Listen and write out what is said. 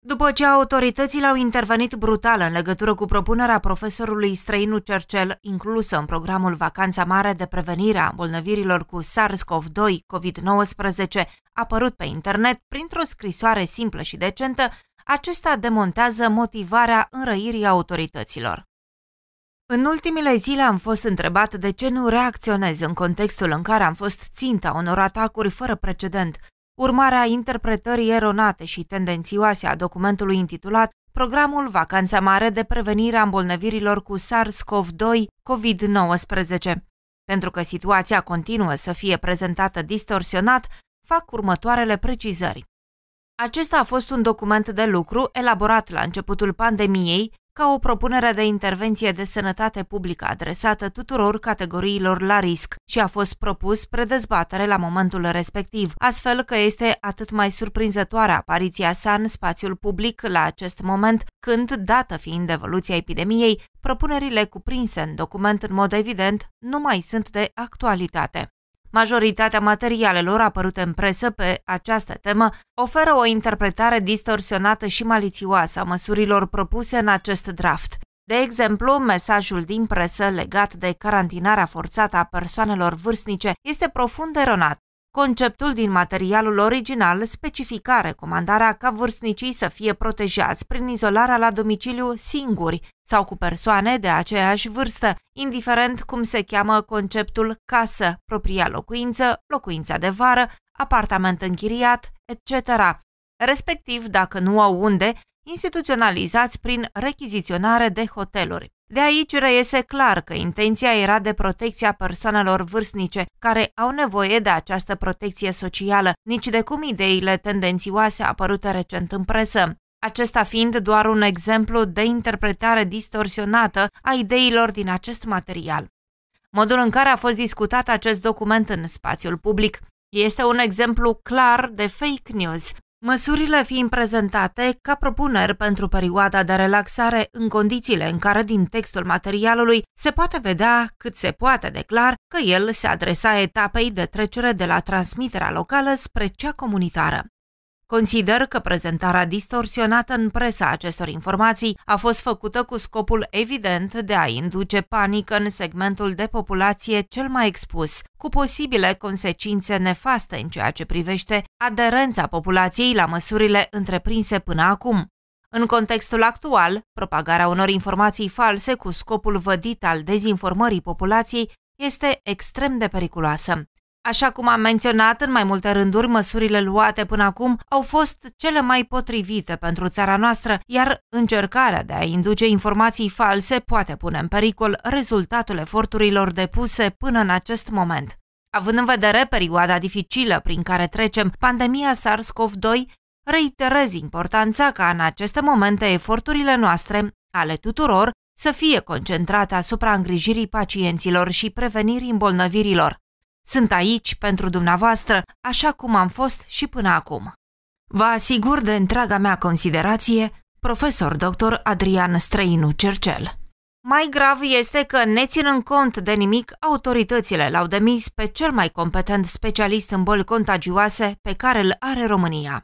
După ce autoritățile au intervenit brutal în legătură cu propunerea profesorului străinu Cercel, inclusă în programul Vacanța Mare de Prevenire a îmbolnăvirilor cu SARS-CoV-2, COVID-19, apărut pe internet printr-o scrisoare simplă și decentă, acesta demontează motivarea înrăirii autorităților. În ultimile zile am fost întrebat de ce nu reacționez în contextul în care am fost ținta unor atacuri fără precedent urmarea interpretării eronate și tendențioase a documentului intitulat Programul Vacanța Mare de Prevenire a Îmbolnăvirilor cu SARS-CoV-2 COVID-19. Pentru că situația continuă să fie prezentată distorsionat, fac următoarele precizări. Acesta a fost un document de lucru elaborat la începutul pandemiei ca o propunere de intervenție de sănătate publică adresată tuturor categoriilor la risc și a fost propus dezbatere la momentul respectiv, astfel că este atât mai surprinzătoare apariția sa în spațiul public la acest moment, când, dată fiind evoluția epidemiei, propunerile cuprinse în document în mod evident nu mai sunt de actualitate. Majoritatea materialelor apărute în presă pe această temă oferă o interpretare distorsionată și malițioasă a măsurilor propuse în acest draft. De exemplu, mesajul din presă legat de carantinarea forțată a persoanelor vârstnice este profund eronat Conceptul din materialul original specifica recomandarea ca vârstnicii să fie protejați prin izolarea la domiciliu singuri sau cu persoane de aceeași vârstă, indiferent cum se cheamă conceptul casă, propria locuință, locuința de vară, apartament închiriat, etc. Respectiv, dacă nu au unde, instituționalizați prin rechiziționare de hoteluri. De aici reiese clar că intenția era de protecția persoanelor vârstnice care au nevoie de această protecție socială, nici de cum ideile tendențioase apărute recent în presă. Acesta fiind doar un exemplu de interpretare distorsionată a ideilor din acest material. Modul în care a fost discutat acest document în spațiul public este un exemplu clar de fake news, Măsurile fiind prezentate ca propuneri pentru perioada de relaxare în condițiile în care din textul materialului se poate vedea cât se poate declar că el se adresa etapei de trecere de la transmiterea locală spre cea comunitară. Consider că prezentarea distorsionată în presa acestor informații a fost făcută cu scopul evident de a induce panică în segmentul de populație cel mai expus, cu posibile consecințe nefaste în ceea ce privește aderența populației la măsurile întreprinse până acum. În contextul actual, propagarea unor informații false cu scopul vădit al dezinformării populației este extrem de periculoasă. Așa cum am menționat în mai multe rânduri, măsurile luate până acum au fost cele mai potrivite pentru țara noastră, iar încercarea de a induce informații false poate pune în pericol rezultatul eforturilor depuse până în acest moment. Având în vedere perioada dificilă prin care trecem pandemia SARS-CoV-2, reiterez importanța ca în aceste momente eforturile noastre, ale tuturor, să fie concentrate asupra îngrijirii pacienților și prevenirii îmbolnăvirilor. Sunt aici pentru dumneavoastră, așa cum am fost și până acum. Vă asigur de întreaga mea considerație, profesor dr. Adrian Străinu Cercel. Mai grav este că, neținând cont de nimic, autoritățile l-au demis pe cel mai competent specialist în boli contagioase pe care îl are România.